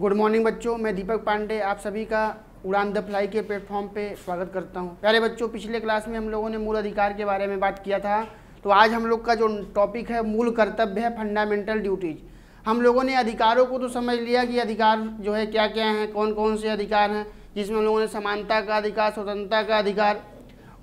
good morning बच्चों मैं दीपक पांडे आप सभी का उड़ान द फ्लाई के प्लेटफॉर्म पे स्वागत करता हूँ प्यारे बच्चों पिछले क्लास में हम लोगों ने मूल अधिकार के बारे में बात किया था तो आज हम लोग का जो टॉपिक है मूल कर्तव्य है फंडामेंटल ड्यूटीज हम लोगों ने अधिकारों को तो समझ लिया कि अधिकार जो है क्या क्या हैं कौन कौन से अधिकार हैं जिसमें हम लोगों ने समानता का अधिकार स्वतंत्रता का अधिकार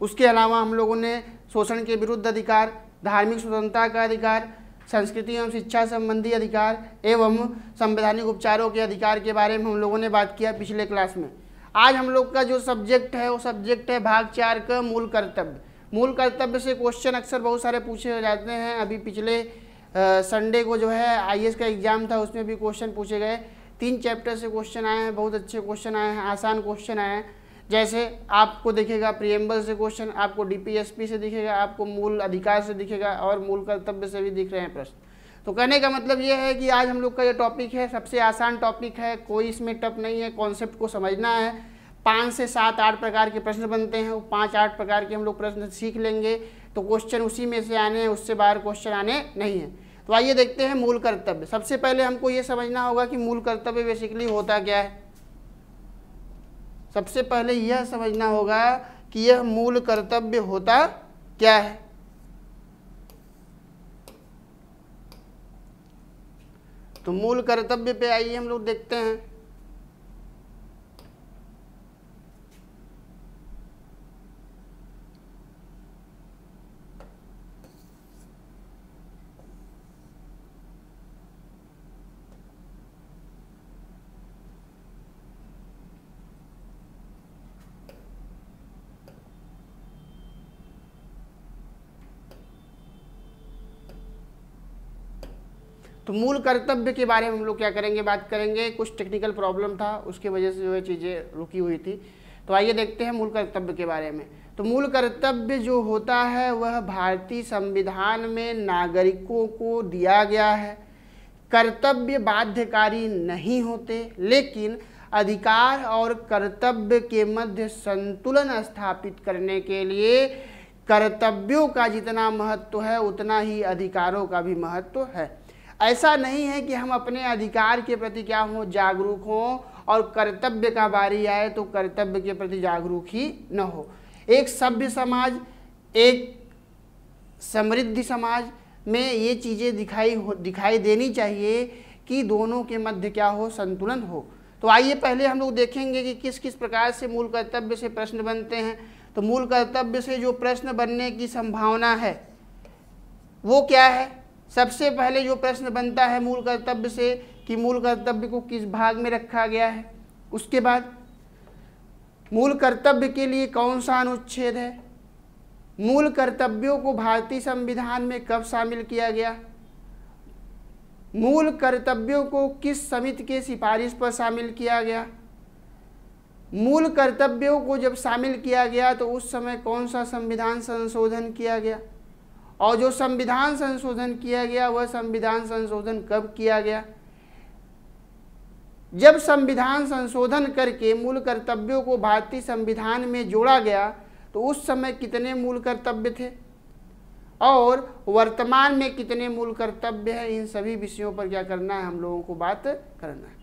उसके अलावा हम लोगों ने शोषण के विरुद्ध अधिकार धार्मिक स्वतंत्रता का अधिकार संस्कृति एवं शिक्षा संबंधी अधिकार एवं संवैधानिक उपचारों के अधिकार के बारे में हम लोगों ने बात किया पिछले क्लास में आज हम लोग का जो सब्जेक्ट है वो सब्जेक्ट है भाग चार का मूल कर्तव्य मूल कर्तव्य से क्वेश्चन अक्सर बहुत सारे पूछे जाते हैं अभी पिछले संडे को जो है आई का एग्ज़ाम था उसमें भी क्वेश्चन पूछे गए तीन चैप्टर से क्वेश्चन आए हैं बहुत अच्छे क्वेश्चन आए हैं आसान क्वेश्चन आए हैं जैसे आपको दिखेगा प्रियम्बल से क्वेश्चन आपको डीपीएसपी से दिखेगा आपको मूल अधिकार से दिखेगा और मूल कर्तव्य से भी दिख रहे हैं प्रश्न तो कहने का मतलब ये है कि आज हम लोग का ये टॉपिक है सबसे आसान टॉपिक है कोई इसमें टप नहीं है कॉन्सेप्ट को समझना है पाँच से सात आठ प्रकार के प्रश्न बनते हैं पाँच आठ प्रकार के हम लोग प्रश्न सीख लेंगे तो क्वेश्चन उसी में से आने हैं उससे बाहर क्वेश्चन आने नहीं है तो आइए देखते हैं मूल कर्तव्य सबसे पहले हमको ये समझना होगा कि मूल कर्तव्य बेसिकली होता क्या है सबसे पहले यह समझना होगा कि यह मूल कर्तव्य होता क्या है तो मूल कर्तव्य पे आइए हम लोग देखते हैं तो मूल कर्तव्य के बारे में हम लोग क्या करेंगे बात करेंगे कुछ टेक्निकल प्रॉब्लम था उसकी वजह से जो है चीज़ें रुकी हुई थी तो आइए देखते हैं मूल कर्तव्य के बारे में तो मूल कर्तव्य जो होता है वह भारतीय संविधान में नागरिकों को दिया गया है कर्तव्य बाध्यकारी नहीं होते लेकिन अधिकार और कर्तव्य के मध्य संतुलन स्थापित करने के लिए कर्तव्यों का जितना महत्व है उतना ही अधिकारों का भी महत्व है ऐसा नहीं है कि हम अपने अधिकार के प्रति क्या हों जागरूक हों और कर्तव्य का बारी आए तो कर्तव्य के प्रति जागरूक ही न हो एक सभ्य समाज एक समृद्धि समाज में ये चीज़ें दिखाई हो दिखाई देनी चाहिए कि दोनों के मध्य क्या हो संतुलन हो तो आइए पहले हम लोग देखेंगे कि किस किस प्रकार से मूल कर्तव्य से प्रश्न बनते हैं तो मूल कर्तव्य से जो प्रश्न बनने की संभावना है वो क्या है सबसे पहले जो प्रश्न बनता है मूल कर्तव्य से कि मूल कर्तव्य को किस भाग में रखा गया है उसके बाद मूल कर्तव्य के लिए कौन सा अनुच्छेद है मूल कर्तव्यों को भारतीय संविधान में कब शामिल किया गया मूल कर्तव्यों को किस समिति के सिफारिश पर शामिल किया गया मूल कर्तव्यों को जब शामिल किया गया तो उस समय कौन सा संविधान संशोधन किया गया और जो संविधान संशोधन किया गया वह संविधान संशोधन कब किया गया जब संविधान संशोधन करके मूल कर्तव्यों को भारतीय संविधान में जोड़ा गया तो उस समय कितने मूल कर्तव्य थे और वर्तमान में कितने मूल कर्तव्य हैं इन सभी विषयों पर क्या करना है हम लोगों को बात करना है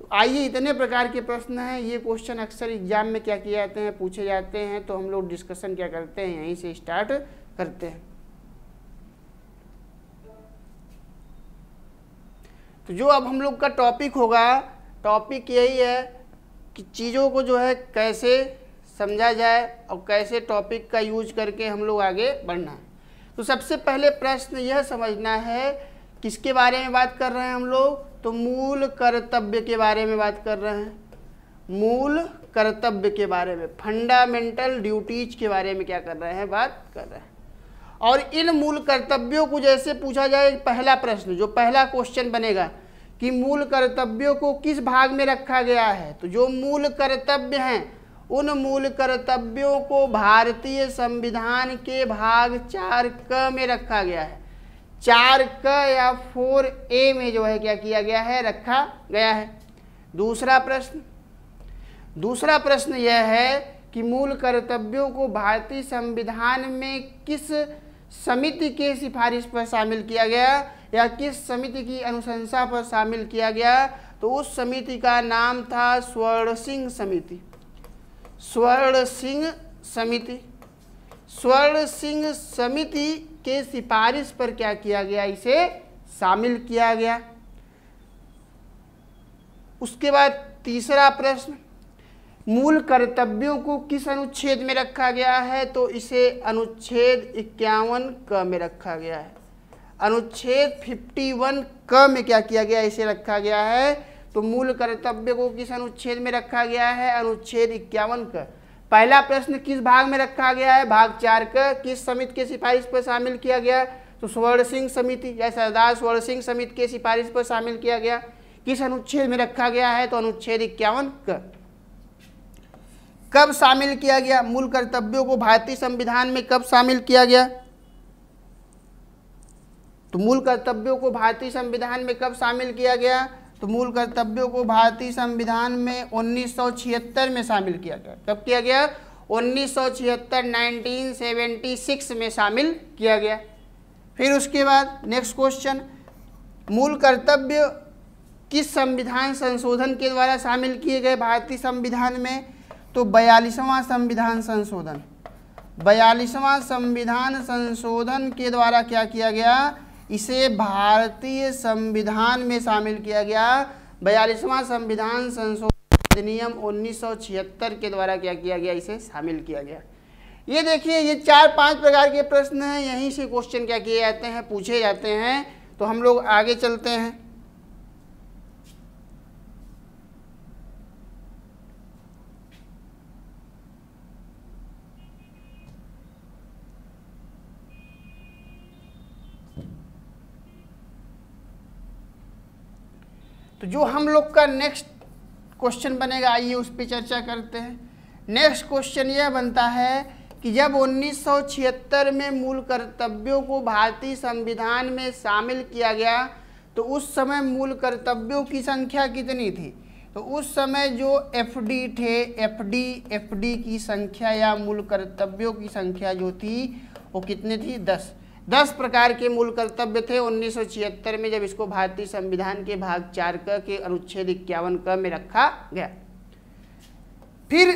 तो आइए इतने प्रकार के प्रश्न हैं ये क्वेश्चन अक्सर एग्जाम में क्या किए जाते हैं पूछे जाते हैं तो हम लोग डिस्कशन क्या करते हैं यहीं से स्टार्ट करते हैं तो जो अब हम लोग का टॉपिक होगा टॉपिक यही है कि चीज़ों को जो है कैसे समझा जाए और कैसे टॉपिक का यूज करके हम लोग आगे बढ़ना है तो सबसे पहले प्रश्न यह समझना है किसके बारे में बात कर रहे हैं हम लोग तो मूल कर्तव्य के बारे में बात कर रहे हैं मूल कर्तव्य के बारे में फंडामेंटल ड्यूटीज के बारे में क्या कर रहे हैं बात कर रहे हैं और इन मूल कर्तव्यों को जैसे पूछा जाए पहला प्रश्न जो पहला क्वेश्चन बनेगा कि मूल कर्तव्यों को किस भाग में रखा गया है तो जो मूल कर्तव्य हैं उन मूल कर्तव्यों को भारतीय संविधान के भाग चार क में रखा गया है चार क या फोर ए में जो है क्या किया गया है रखा गया है दूसरा प्रश्न दूसरा प्रश्न यह है कि मूल कर्तव्यों को भारतीय संविधान में किस समिति के सिफारिश पर शामिल किया गया या किस समिति की अनुशंसा पर शामिल किया गया तो उस समिति का नाम था स्वर्ण सिंह समिति स्वर्ण सिंह समिति स्वर्ण सिंह समिति के सिफारिश पर क्या किया गया इसे शामिल किया गया उसके बाद तीसरा प्रश्न मूल कर्तव्यों को किस अनुच्छेद में रखा गया है तो इसे अनुच्छेद इक्यावन क में रखा गया है अनुच्छेद 51 क में क्या किया गया इसे रखा गया है तो मूल कर्तव्य को किस अनुच्छेद में रखा गया है अनुच्छेद इक्यावन क पहला प्रश्न किस भाग में रखा गया है भाग चार का किस समिति के सिफारिश पर शामिल किया गया तो स्वर्ण सिंह समिति या सरदार स्वर्ण सिंह समिति के सिफारिश पर शामिल किया गया किस अनुच्छेद में रखा गया है तो अनुच्छेद इक्यावन का कब शामिल किया गया मूल कर्तव्यों को भारतीय संविधान में कब शामिल किया गया तो मूल कर्तव्यों को भारतीय संविधान में कब शामिल किया गया तो मूल कर्तव्यों को भारतीय संविधान में 1976 में शामिल किया गया कब किया गया 1976 1976 में शामिल किया गया फिर उसके बाद नेक्स्ट क्वेश्चन मूल कर्तव्य किस संविधान संशोधन के द्वारा शामिल किए गए भारतीय संविधान में तो बयालीसवां संविधान संशोधन बयालीसवां संविधान संशोधन के द्वारा क्या किया गया इसे भारतीय संविधान में शामिल किया गया बयालीसवां संविधान संशोधन अधिनियम 1976 के द्वारा क्या किया गया इसे शामिल किया गया ये देखिए ये चार पांच प्रकार के प्रश्न हैं यहीं से क्वेश्चन क्या किए जाते हैं पूछे जाते हैं तो हम लोग आगे चलते हैं तो जो हम लोग का नेक्स्ट क्वेश्चन बनेगा आइए उस पर चर्चा करते हैं नेक्स्ट क्वेश्चन यह बनता है कि जब 1976 में मूल कर्तव्यों को भारतीय संविधान में शामिल किया गया तो उस समय मूल कर्तव्यों की संख्या कितनी थी तो उस समय जो डी थे एफ एफ डी की संख्या या मूल कर्तव्यों की संख्या जो थी वो कितनी थी दस दस प्रकार के मूल कर्तव्य थे उन्नीस में जब इसको भारतीय संविधान के भाग चार क के अनुच्छेद इक्यावन क में रखा गया फिर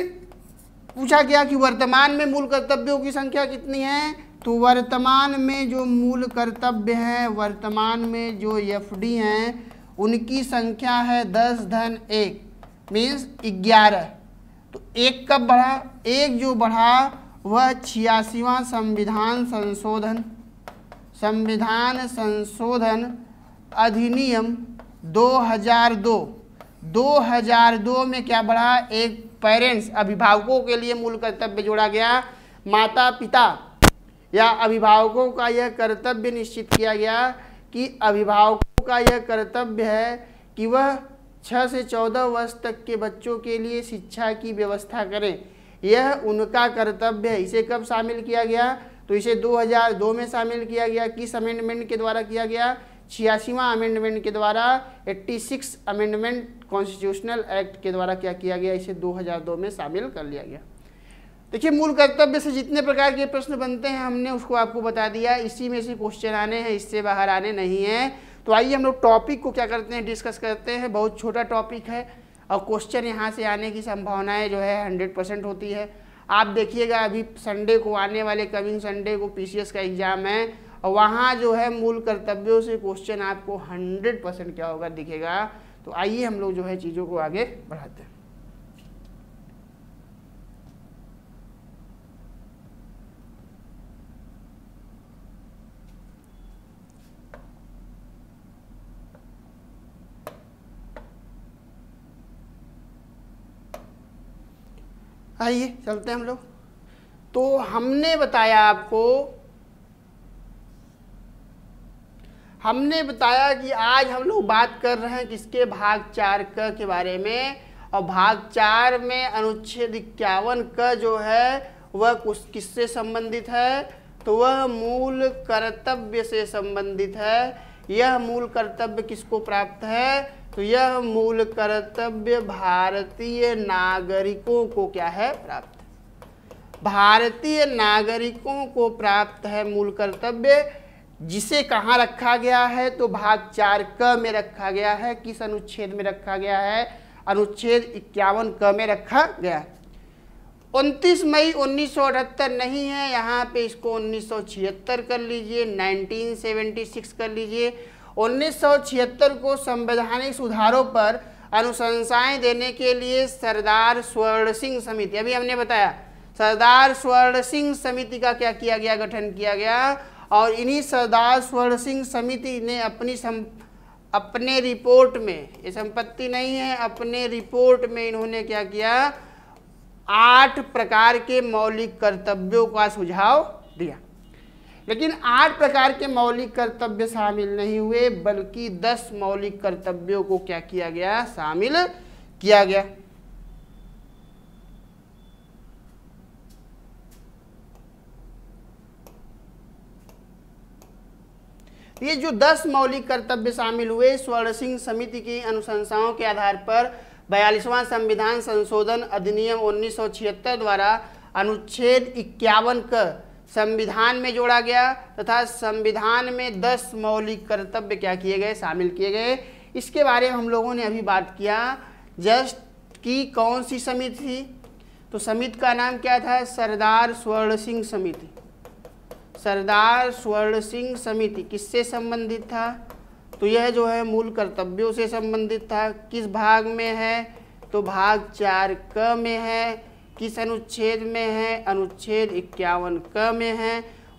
पूछा गया कि वर्तमान में मूल कर्तव्यों की संख्या कितनी है तो वर्तमान में जो मूल कर्तव्य हैं वर्तमान में जो एफ डी हैं उनकी संख्या है दस धन एक मीन्स ग्यारह तो एक कब बढ़ा एक जो बढ़ा वह छियासीवा संविधान संशोधन संविधान संशोधन अधिनियम 2002 2002 में क्या बढ़ा एक पेरेंट्स अभिभावकों के लिए मूल कर्तव्य जोड़ा गया माता पिता या अभिभावकों का यह कर्तव्य निश्चित किया गया कि अभिभावकों का यह कर्तव्य है कि वह 6 से 14 वर्ष तक के बच्चों के लिए शिक्षा की व्यवस्था करें यह उनका कर्तव्य है इसे कब शामिल किया गया तो इसे 2002 में शामिल किया गया किस अमेंडमेंट के द्वारा किया गया छियासीवा अमेंडमेंट के द्वारा 86 अमेंडमेंट कॉन्स्टिट्यूशनल एक्ट के द्वारा क्या किया गया इसे 2002 में शामिल कर लिया गया देखिए मूल कर्तव्य से जितने प्रकार के प्रश्न बनते हैं हमने उसको आपको बता दिया इसी में से क्वेश्चन आने हैं इससे बाहर आने नहीं हैं तो आइए हम लोग टॉपिक को क्या करते हैं डिस्कस करते हैं बहुत छोटा टॉपिक है और क्वेश्चन यहाँ से आने की संभावनाएँ जो है हंड्रेड होती है आप देखिएगा अभी संडे को आने वाले कमिंग संडे को पीसीएस का एग्ज़ाम है और वहाँ जो है मूल कर्तव्यों से क्वेश्चन आपको 100 परसेंट क्या होगा दिखेगा तो आइए हम लोग जो है चीज़ों को आगे बढ़ाते हैं आइए चलते हैं हम लोग तो हमने बताया आपको हमने बताया कि आज हम लोग बात कर रहे हैं किसके भाग चार क के बारे में और भाग चार में अनुच्छेद इक्यावन क जो है वह कुछ किससे संबंधित है तो वह मूल कर्तव्य से संबंधित है यह मूल कर्तव्य किसको प्राप्त है तो यह मूल कर्तव्य भारतीय नागरिकों को क्या है प्राप्त भारतीय नागरिकों को प्राप्त है मूल कर्तव्य जिसे कहाँ रखा गया है तो भाग चार क में रखा गया है किस अनुच्छेद में रखा गया है अनुच्छेद इक्यावन क में रखा गया है उनतीस मई 1978 नहीं है यहाँ पे इसको 1976 कर लीजिए 1976 कर लीजिए 1976 को संवैधानिक सुधारों पर अनुशंसाएं देने के लिए सरदार स्वर्ण सिंह समिति अभी हमने बताया सरदार स्वर्ण सिंह समिति का क्या किया गया गठन किया गया और इन्हीं सरदार स्वर्ण सिंह समिति ने अपनी सम, अपने रिपोर्ट में ये संपत्ति नहीं है अपने रिपोर्ट में इन्होंने क्या किया आठ प्रकार के मौलिक कर्तव्यों का सुझाव दिया लेकिन आठ प्रकार के मौलिक कर्तव्य शामिल नहीं हुए बल्कि दस मौलिक कर्तव्यों को क्या किया गया शामिल किया गया ये जो दस मौलिक कर्तव्य शामिल हुए स्वर्ण सिंह समिति की अनुशंसाओं के आधार पर बयालीसवां संविधान संशोधन अधिनियम 1976 द्वारा अनुच्छेद इक्यावन कर संविधान में जोड़ा गया तथा संविधान में दस मौलिक कर्तव्य क्या किए गए शामिल किए गए इसके बारे में हम लोगों ने अभी बात किया जस्ट की कौन सी समिति थी तो समिति का नाम क्या था सरदार स्वर्ण सिंह समिति सरदार स्वर्ण सिंह समिति किससे संबंधित था तो यह जो है मूल कर्तव्यों से संबंधित था किस भाग में है तो भाग चार क में है किस अनुच्छेद में है अनुच्छेद इक्यावन क में है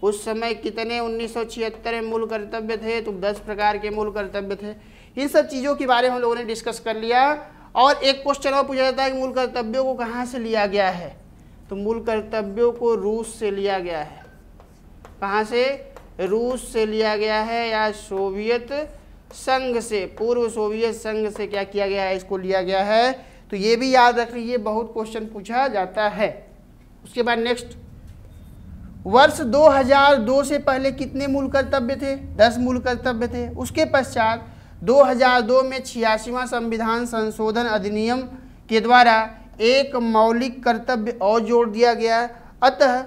उस समय कितने 1976 में मूल कर्तव्य थे तो 10 प्रकार के मूल कर्तव्य थे इन सब चीज़ों के बारे में हम लोगों ने डिस्कस कर लिया और एक क्वेश्चन और पूछा जाता है कि मूल कर्तव्यों को कहाँ से लिया गया है तो मूल कर्तव्यों को रूस से लिया गया है कहाँ से रूस से लिया गया है या सोवियत संघ से पूर्व सोवियत संघ से क्या किया गया है इसको लिया गया है तो ये भी याद रख लीजिए बहुत क्वेश्चन पूछा जाता है उसके बाद नेक्स्ट वर्ष 2002 से पहले कितने मूल कर्तव्य थे 10 मूल कर्तव्य थे उसके पश्चात 2002 में छियासीवा संविधान संशोधन अधिनियम के द्वारा एक मौलिक कर्तव्य और जोड़ दिया गया अतः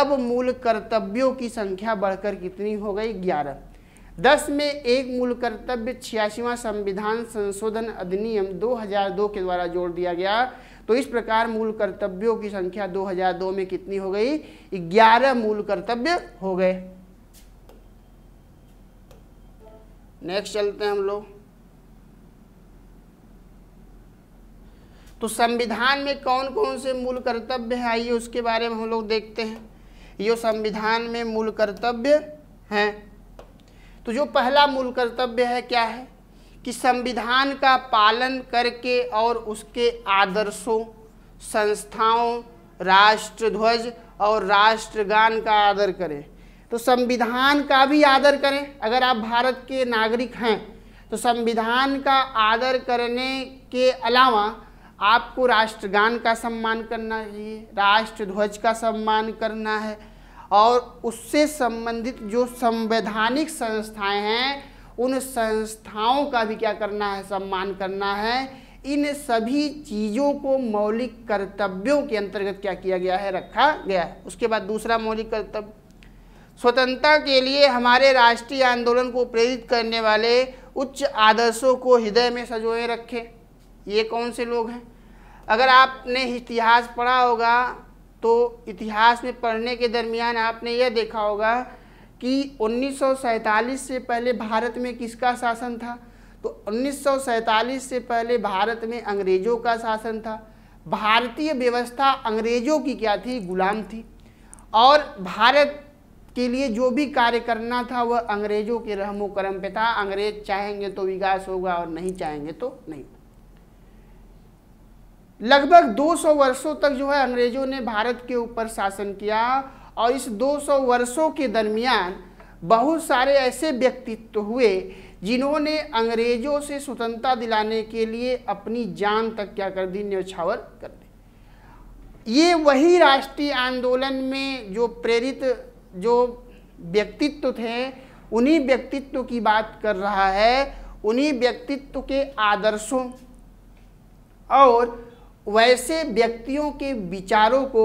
अब मूल कर्तव्यों की संख्या बढ़कर कितनी हो गई ग्यारह दस में एक मूल कर्तव्य छियासीवा संविधान संशोधन अधिनियम 2002 के द्वारा जोड़ दिया गया तो इस प्रकार मूल कर्तव्यों की संख्या 2002 में कितनी हो गई 11 मूल कर्तव्य हो गए नेक्स्ट चलते हैं हम लोग तो संविधान में कौन कौन से मूल कर्तव्य है आइए उसके बारे में हम लोग देखते हैं ये संविधान में मूल कर्तव्य हैं तो जो पहला मूल कर्तव्य है क्या है कि संविधान का पालन करके और उसके आदर्शों संस्थाओं राष्ट्रध्वज और राष्ट्रगान का आदर करें तो संविधान का भी आदर करें अगर आप भारत के नागरिक हैं तो संविधान का आदर करने के अलावा आपको राष्ट्रगान का सम्मान करना चाहिए राष्ट्रध्वज का सम्मान करना है और उससे संबंधित जो संवैधानिक संस्थाएं हैं उन संस्थाओं का भी क्या करना है सम्मान करना है इन सभी चीज़ों को मौलिक कर्तव्यों के अंतर्गत क्या किया गया है रखा गया है उसके बाद दूसरा मौलिक कर्तव्य स्वतंत्रता के लिए हमारे राष्ट्रीय आंदोलन को प्रेरित करने वाले उच्च आदर्शों को हृदय में सजोए रखें ये कौन से लोग हैं अगर आपने इतिहास पढ़ा होगा तो इतिहास में पढ़ने के दरमियान आपने यह देखा होगा कि उन्नीस से पहले भारत में किसका शासन था तो उन्नीस से पहले भारत में अंग्रेज़ों का शासन था भारतीय व्यवस्था अंग्रेज़ों की क्या थी गुलाम थी और भारत के लिए जो भी कार्य करना था वह अंग्रेज़ों के रहमो करम पे था अंग्रेज चाहेंगे तो विकास होगा और नहीं चाहेंगे तो नहीं लगभग 200 वर्षों तक जो है अंग्रेजों ने भारत के ऊपर शासन किया और इस 200 वर्षों के दरमियान बहुत सारे ऐसे व्यक्तित्व हुए जिन्होंने अंग्रेजों से स्वतंत्रता दिलाने के लिए अपनी जान तक क्या कर दी न्यौछावर कर दी ये वही राष्ट्रीय आंदोलन में जो प्रेरित जो व्यक्तित्व थे उन्हीं व्यक्तित्व की बात कर रहा है उन्हीं व्यक्तित्व के आदर्शों और वैसे व्यक्तियों के विचारों को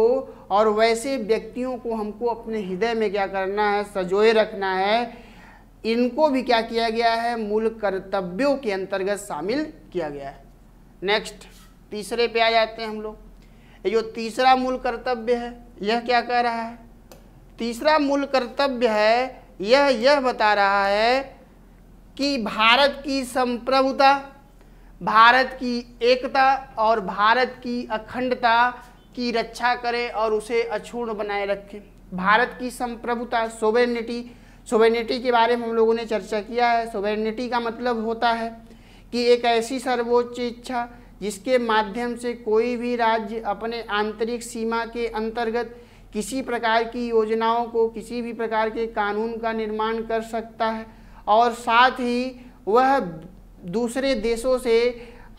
और वैसे व्यक्तियों को हमको अपने हृदय में क्या करना है सजोए रखना है इनको भी क्या किया गया है मूल कर्तव्यों के अंतर्गत शामिल किया गया है नेक्स्ट तीसरे पे आ जाते हैं हम लोग जो तीसरा मूल कर्तव्य है यह क्या कह रहा है तीसरा मूल कर्तव्य है यह यह बता रहा है कि भारत की संप्रभुता भारत की एकता और भारत की अखंडता की रक्षा करें और उसे अछूर्ण बनाए रखें भारत की संप्रभुता सोवेनिटी सोवेनिटी के बारे में हम लोगों ने चर्चा किया है सोवेनिटी का मतलब होता है कि एक ऐसी सर्वोच्च इच्छा जिसके माध्यम से कोई भी राज्य अपने आंतरिक सीमा के अंतर्गत किसी प्रकार की योजनाओं को किसी भी प्रकार के कानून का निर्माण कर सकता है और साथ ही वह दूसरे देशों से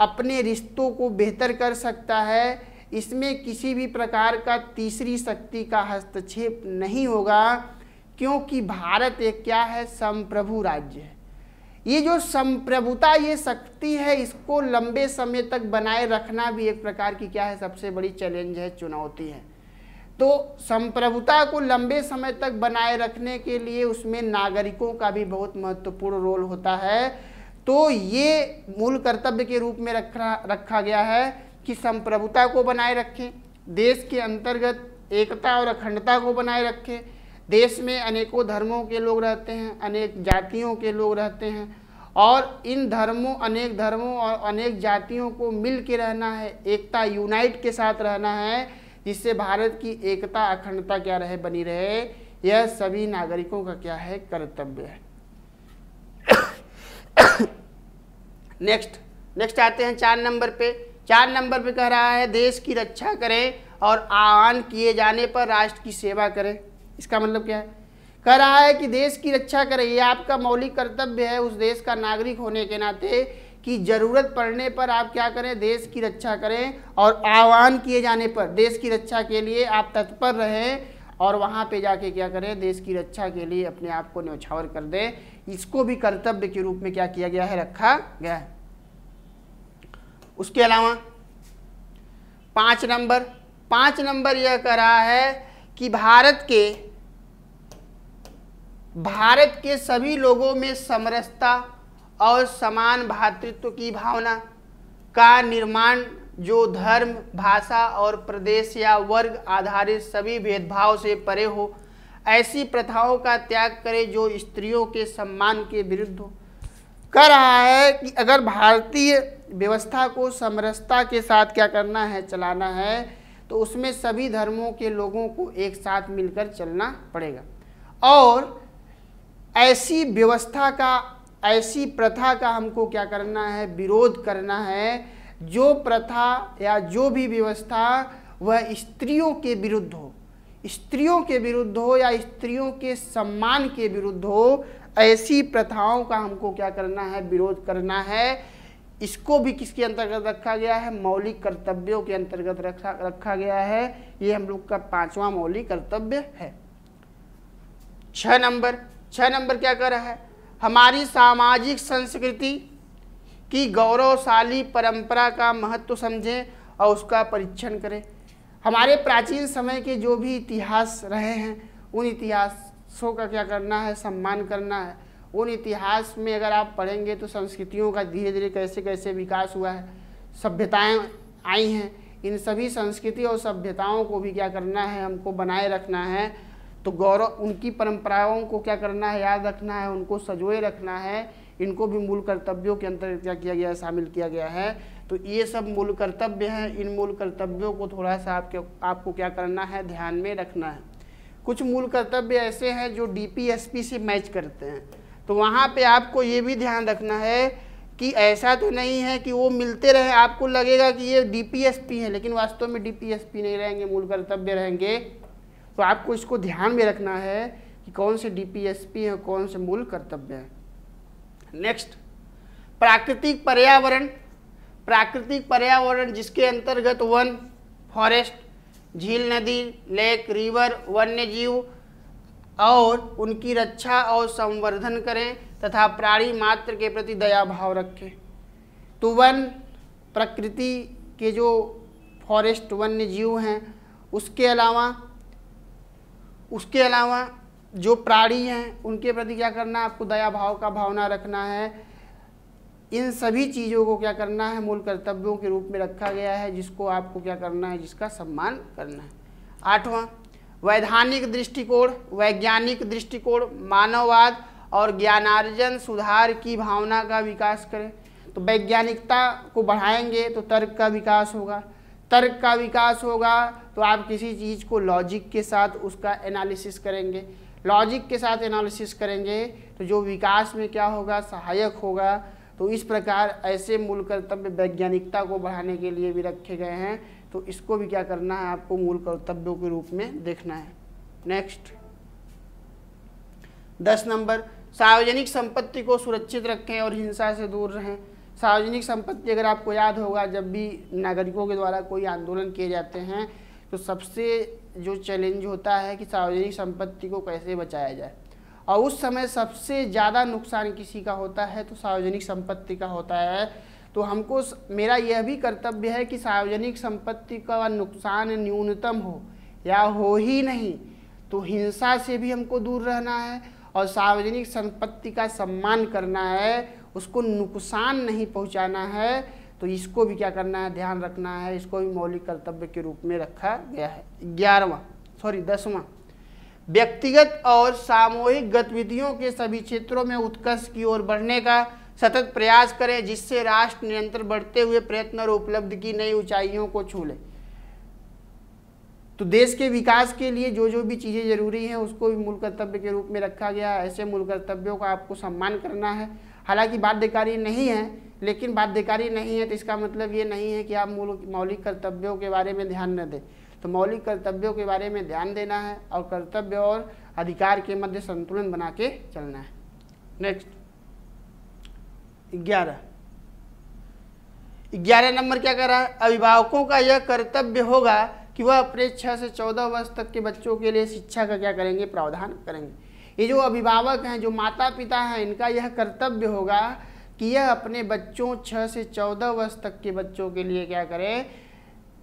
अपने रिश्तों को बेहतर कर सकता है इसमें किसी भी प्रकार का तीसरी शक्ति का हस्तक्षेप नहीं होगा क्योंकि भारत एक क्या है संप्रभु राज्य है ये जो संप्रभुता ये शक्ति है इसको लंबे समय तक बनाए रखना भी एक प्रकार की क्या है सबसे बड़ी चैलेंज है चुनौती है तो संप्रभुता को लंबे समय तक बनाए रखने के लिए उसमें नागरिकों का भी बहुत महत्वपूर्ण रोल होता है तो ये मूल कर्तव्य के रूप में रखा रखा गया है कि संप्रभुता को बनाए रखें देश के अंतर्गत एकता और अखंडता को बनाए रखें देश में अनेकों धर्मों के लोग रहते हैं अनेक जातियों के लोग रहते हैं और इन धर्मों अनेक धर्मों और अनेक जातियों को मिल के रहना है एकता यूनाइट के साथ रहना है जिससे भारत की एकता अखंडता क्या रहे बनी रहे यह सभी नागरिकों का क्या है कर्तव्य है नेक्स्ट नेक्स्ट आते हैं चार नंबर पे चार नंबर पे कह रहा है देश की रक्षा करें और आह्वान किए जाने पर राष्ट्र की सेवा करें इसका मतलब क्या है कह रहा है कि देश की रक्षा करें ये आपका मौलिक कर्तव्य है उस देश का नागरिक होने के नाते कि ज़रूरत पड़ने पर आप क्या करें देश की रक्षा करें और आह्वान किए जाने पर देश की रक्षा के लिए आप तत्पर रहें और वहाँ पे जाके क्या करें देश की रक्षा के लिए अपने आप को न्यौछावर कर दें इसको भी कर्तव्य के रूप में क्या किया गया है रखा गया है उसके अलावा पांच नंबर पांच नंबर यह कह रहा है कि भारत के भारत के सभी लोगों में समरसता और समान भातृत्व की भावना का निर्माण जो धर्म भाषा और प्रदेश या वर्ग आधारित सभी भेदभाव से परे हो ऐसी प्रथाओं का त्याग करे जो स्त्रियों के सम्मान के विरुद्ध हो कह रहा है कि अगर भारतीय व्यवस्था को समरसता के साथ क्या करना है चलाना है तो उसमें सभी धर्मों के लोगों को एक साथ मिलकर चलना पड़ेगा और ऐसी व्यवस्था का ऐसी प्रथा का हमको क्या करना है विरोध करना है जो प्रथा या जो भी व्यवस्था वह स्त्रियों के विरुद्ध हो स्त्रियों के विरुद्ध हो या स्त्रियों के सम्मान के विरुद्ध हो ऐसी प्रथाओं का हमको क्या करना है विरोध करना है इसको भी किसके अंतर्गत रखा गया है मौलिक कर्तव्यों के अंतर्गत रखा रखा गया है ये हम लोग का पांचवा मौलिक कर्तव्य है छ नंबर छ नंबर क्या कर रहा है हमारी सामाजिक संस्कृति की गौरवशाली परंपरा का महत्व समझें और उसका परीक्षण करें हमारे प्राचीन समय के जो भी इतिहास रहे हैं उन इतिहासों का क्या करना है सम्मान करना है उन इतिहास में अगर आप पढ़ेंगे तो संस्कृतियों का धीरे धीरे कैसे कैसे विकास हुआ है सभ्यताएं आई हैं इन सभी संस्कृति और सभ्यताओं को भी क्या करना है हमको बनाए रखना है तो गौरव उनकी परंपराओं को क्या करना है याद रखना है उनको सजोए रखना है इनको भी मूल कर्तव्यों के अंतर्गत क्या किया गया है शामिल किया गया है तो ये सब मूल कर्तव्य हैं इन मूल कर्तव्यों को थोड़ा सा आपके आपको क्या करना है ध्यान में रखना है कुछ मूल कर्तव्य ऐसे हैं जो डीपीएसपी से मैच करते हैं तो वहाँ पे आपको ये भी ध्यान रखना है कि ऐसा तो नहीं है कि वो मिलते रहे आपको लगेगा कि ये डीपीएसपी है लेकिन वास्तव में डीपीएसपी नहीं रहेंगे मूल कर्तव्य रहेंगे तो आपको इसको ध्यान में रखना है कि कौन से डीपीएसपी है कौन से मूल कर्तव्य है नेक्स्ट प्राकृतिक पर्यावरण प्राकृतिक पर्यावरण जिसके अंतर्गत वन फॉरेस्ट झील नदी लेक रिवर वन्य जीव और उनकी रक्षा और संवर्धन करें तथा प्राणी मात्र के प्रति दया भाव रखें तो वन प्रकृति के जो फॉरेस्ट वन्य जीव हैं उसके अलावा उसके अलावा जो प्राणी हैं उनके प्रति क्या करना है आपको दया भाव का भावना रखना है इन सभी चीज़ों को क्या करना है मूल कर्तव्यों के रूप में रखा गया है जिसको आपको क्या करना है जिसका सम्मान करना है आठवां वैधानिक दृष्टिकोण वैज्ञानिक दृष्टिकोण मानववाद और ज्ञानार्जन सुधार की भावना का विकास करें तो वैज्ञानिकता को बढ़ाएंगे तो तर्क का विकास होगा तर्क का विकास होगा तो आप किसी चीज़ को लॉजिक के साथ उसका एनालिसिस करेंगे लॉजिक के साथ एनालिसिस करेंगे तो जो विकास में क्या होगा सहायक होगा तो इस प्रकार ऐसे मूल कर्तव्य वैज्ञानिकता को बढ़ाने के लिए भी रखे गए हैं तो इसको भी क्या करना है आपको मूल कर्तव्यों के रूप में देखना है नेक्स्ट दस नंबर सार्वजनिक संपत्ति को सुरक्षित रखें और हिंसा से दूर रहें सार्वजनिक संपत्ति अगर आपको याद होगा जब भी नागरिकों के द्वारा कोई आंदोलन किए जाते हैं तो सबसे जो चैलेंज होता है कि सार्वजनिक संपत्ति को कैसे बचाया जाए और उस समय सबसे ज़्यादा नुकसान किसी का होता है तो सार्वजनिक संपत्ति का होता है तो हमको मेरा यह भी कर्तव्य है कि सार्वजनिक संपत्ति का नुकसान न्यूनतम हो या हो ही नहीं तो हिंसा से भी हमको दूर रहना है और सार्वजनिक संपत्ति का सम्मान करना है उसको नुकसान नहीं पहुंचाना है तो इसको भी क्या करना है ध्यान रखना है इसको भी मौलिक कर्तव्य के रूप में रखा गया है ग्यारहवा सॉरी दसवां व्यक्तिगत और सामूहिक गतिविधियों के सभी क्षेत्रों में उत्कर्ष की ओर बढ़ने का सतत प्रयास करें जिससे राष्ट्र निरंतर बढ़ते हुए प्रयत्न और उपलब्धि की नई ऊंचाइयों को छू ले तो देश के विकास के लिए जो जो भी चीज़ें जरूरी हैं उसको भी मूल कर्तव्य के रूप में रखा गया ऐसे मूल कर्तव्यों का आपको सम्मान करना है हालांकि बाध्यकारी नहीं है लेकिन बाध्यकारी नहीं है तो इसका मतलब ये नहीं है कि आप मूल मौलिक कर्तव्यों के बारे में ध्यान न दें तो मौलिक कर्तव्यों के बारे में ध्यान देना है और कर्तव्य और अधिकार के मध्य संतुलन बना के चलना है नेक्स्ट ग्यारह ग्यारह नंबर क्या कर रहा है अभिभावकों का यह कर्तव्य होगा कि वह अपने छः से चौदह वर्ष तक के बच्चों के लिए शिक्षा का क्या करेंगे प्रावधान करेंगे ये जो अभिभावक हैं जो माता पिता हैं इनका यह कर्तव्य होगा कि यह अपने बच्चों छः से चौदह वर्ष तक के बच्चों के लिए क्या करें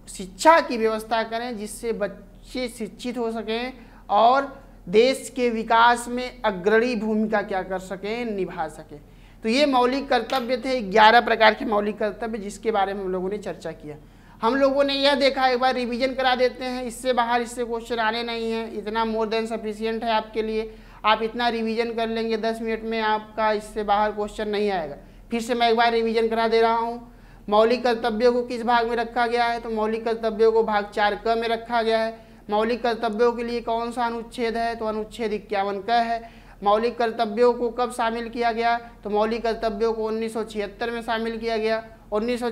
शिक्षा की व्यवस्था करें जिससे बच्चे शिक्षित हो सकें और देश के विकास में अग्रणी भूमिका क्या कर सकें निभा सकें तो ये मौलिक कर्तव्य थे ग्यारह प्रकार के मौलिक कर्तव्य जिसके बारे में हम लोगों ने चर्चा किया हम लोगों ने यह देखा एक बार रिवीजन करा देते हैं इससे बाहर इससे क्वेश्चन आने नहीं हैं इतना मोर देन सफिशियंट है आपके लिए आप इतना रिवीजन कर लेंगे दस मिनट में आपका इससे बाहर क्वेश्चन नहीं आएगा फिर से मैं एक बार रिवीजन करा दे रहा हूँ मौलिक कर्तव्यों को किस भाग में रखा गया है तो मौलिक कर्तव्यों को भाग चार क में रखा गया है मौलिक कर्तव्यों के लिए कौन सा अनुच्छेद है तो अनुच्छेद इक्यावन क है मौलिक कर्तव्यों को कब शामिल किया गया तो मौलिक कर्तव्यों को छिहत्तर में शामिल किया गया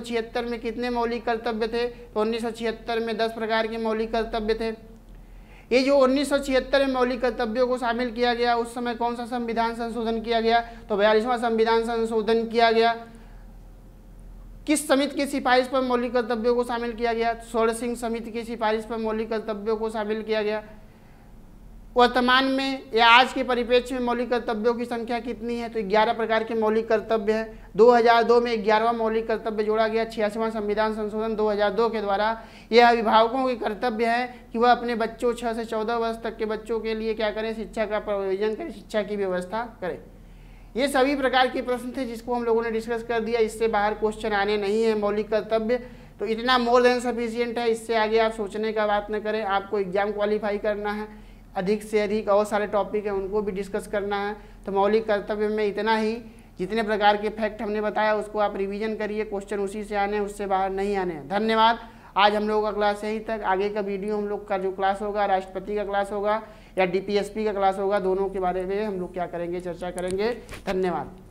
छिहत्तर में कितने मौलिक कर्तव्य थे तो छिहत्तर में दस प्रकार के मौलिक कर्तव्य थे ये जो छिहत्तर में मौलिक कर्तव्यों को शामिल किया गया उस समय कौन सा संविधान संशोधन किया गया तो बयालीसवां संविधान संशोधन किया गया किस समिति की सिफारिश पर मौलिक कर्तव्यों को शामिल किया गया स्वर्ण सिंह समिति की सिफारिश पर मौलिक कर्तव्यों को शामिल किया गया वर्तमान में या आज के परिप्रेक्ष्य में मौलिक कर्तव्यों की संख्या कितनी है तो ग्यारह प्रकार के मौलिक कर्तव्य हैं 2002 में ग्यारहवा मौलिक कर्तव्य जोड़ा गया छियासीवां संविधान संशोधन 2002 के द्वारा यह अभिभावकों के कर्तव्य है कि वह अपने बच्चों छः से चौदह वर्ष तक के बच्चों के लिए क्या करें शिक्षा का प्रयोजन करें शिक्षा की व्यवस्था करें ये सभी प्रकार के प्रश्न थे जिसको हम लोगों ने डिस्कस कर दिया इससे बाहर क्वेश्चन आने नहीं है मौलिक कर्तव्य तो इतना मोर देन सफिशियंट है इससे आगे आप सोचने का बात न करें आपको एग्जाम क्वालिफाई करना है अधिक से अधिक और सारे टॉपिक हैं उनको भी डिस्कस करना है तो मौलिक कर्तव्य में इतना ही जितने प्रकार के फैक्ट हमने बताया उसको आप रिवीजन करिए क्वेश्चन उसी से आने उससे बाहर नहीं आने धन्यवाद आज हम लोगों का क्लास यहीं तक आगे का वीडियो हम लोग का जो क्लास होगा राष्ट्रपति का क्लास होगा या डीपीएसपी का क्लास होगा दोनों के बारे में हम लोग क्या करेंगे चर्चा करेंगे धन्यवाद